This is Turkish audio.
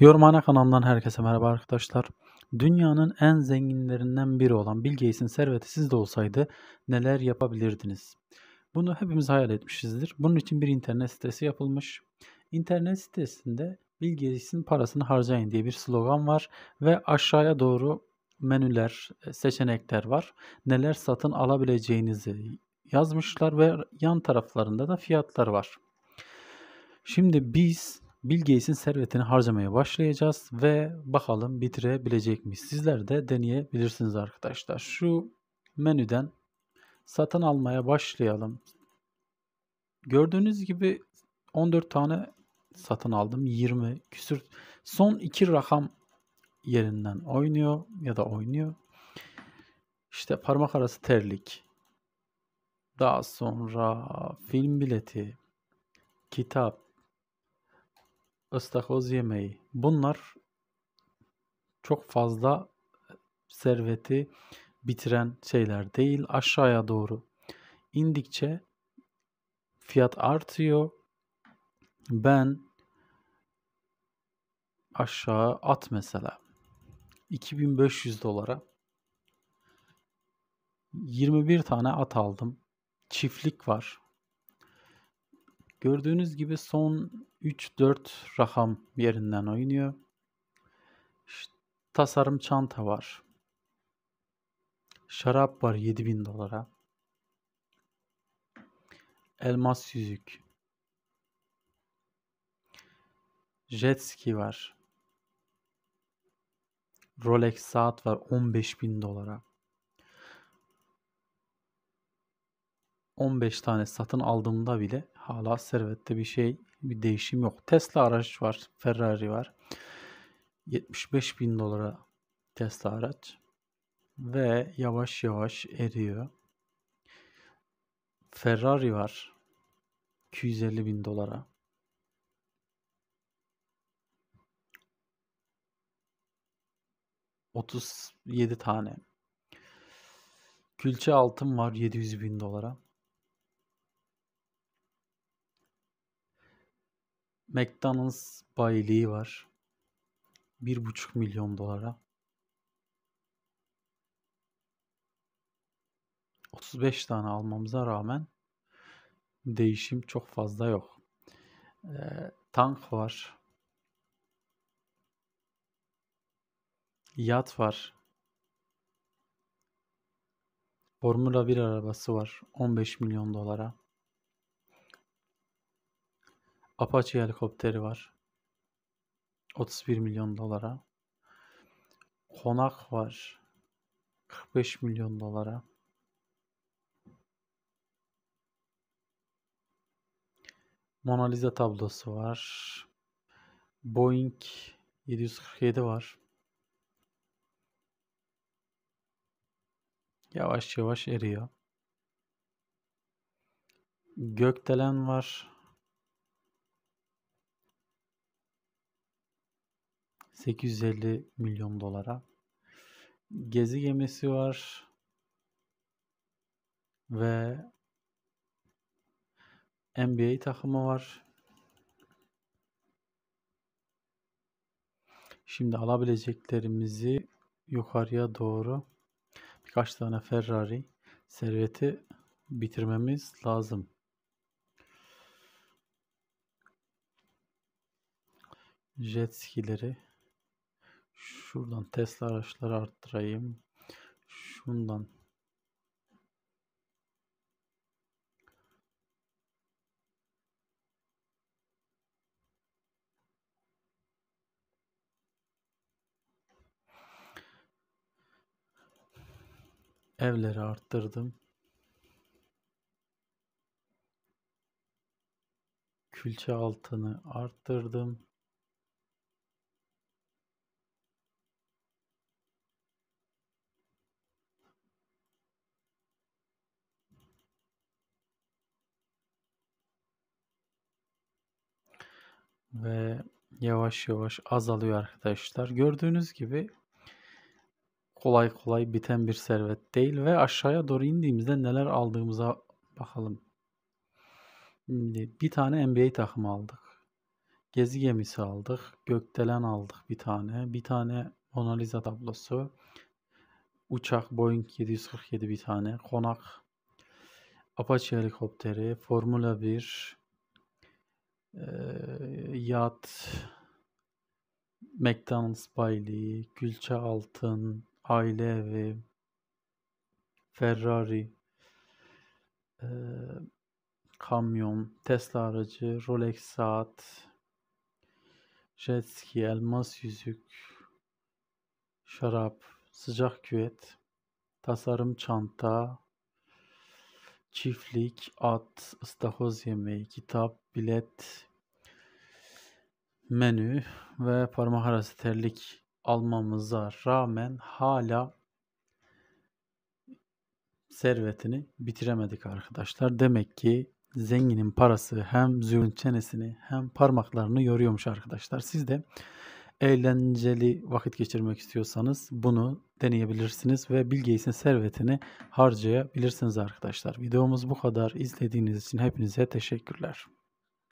Yorumhane kanalından herkese merhaba arkadaşlar. Dünyanın en zenginlerinden biri olan Bill Gates'in serveti sizde olsaydı neler yapabilirdiniz? Bunu hepimiz hayal etmişizdir. Bunun için bir internet sitesi yapılmış. İnternet sitesinde Bill Gates'in parasını harcayın diye bir slogan var ve aşağıya doğru menüler, e, seçenekler var. Neler satın alabileceğinizi yazmışlar ve yan taraflarında da fiyatlar var. Şimdi biz Bill Gates'in servetini harcamaya başlayacağız ve bakalım bitirebilecek miyiz? Sizler de deneyebilirsiniz arkadaşlar. Şu menüden satın almaya başlayalım. Gördüğünüz gibi 14 tane satın aldım. 20 küsür. Son iki rakam yerinden oynuyor ya da oynuyor. İşte parmak arası terlik. Daha sonra film bileti, kitap, ıstakoz yemeği. Bunlar çok fazla serveti bitiren şeyler değil. Aşağıya doğru indikçe fiyat artıyor. Ben aşağı at mesela 2500 dolara 21 tane at aldım. Çiftlik var. Gördüğünüz gibi son 3-4 rakam yerinden oynuyor. tasarım çanta var. Şarap var 7000 dolara. Elmas yüzük. Jet ski var. Rolex saat var 15.000 dolara. 15 tane satın aldığımda bile hala servette bir şey bir değişim yok. Tesla araç var, Ferrari var. 75 bin dolara Tesla araç ve yavaş yavaş eriyor. Ferrari var 250 bin dolara. ...37 tane. Külçe altın var 700 bin dolara. McDonald's bayiliği var. 1,5 milyon dolara. 35 tane almamıza rağmen değişim çok fazla yok. E, tank var. Yat var. Formula 1 arabası var 15 milyon dolara. Apache helikopteri var. 31 milyon dolara. Konak var. 45 milyon dolara. Mona Lisa tablosu var. Boeing 747 var. Yavaş yavaş eriyor. Gökdelen var. 850 milyon dolara. Gezi gemisi var. Ve NBA takımı var. Şimdi alabileceklerimizi yukarıya doğru birkaç tane Ferrari serveti bitirmemiz lazım. Jet skileri Şuradan Tesla araçları arttırayım. Şundan. Evleri arttırdım. Külçe altını arttırdım. ve yavaş yavaş azalıyor arkadaşlar. Gördüğünüz gibi kolay kolay biten bir servet değil ve aşağıya doğru indiğimizde neler aldığımıza bakalım. Şimdi bir tane NBA takımı aldık. Gezi gemisi aldık. Gökdelen aldık bir tane. Bir tane Mona Lisa tablosu. Uçak Boeing 747 bir tane. Konak Apache helikopteri. Formula 1 e, Yat, McDonald's Bayli, Gülçe Altın, Aile Evi, Ferrari, e, kamyon, Tesla aracı, Rolex saat, jet ski, elmas yüzük, şarap, sıcak küvet, tasarım çanta, çiftlik, at, ıstakoz yemeği, kitap, bilet, menü ve parmak arası terlik almamıza rağmen hala servetini bitiremedik arkadaşlar. Demek ki zenginin parası hem züğün çenesini hem parmaklarını yoruyormuş arkadaşlar. Siz de eğlenceli vakit geçirmek istiyorsanız bunu deneyebilirsiniz ve Bill servetini harcayabilirsiniz arkadaşlar. Videomuz bu kadar. İzlediğiniz için hepinize teşekkürler.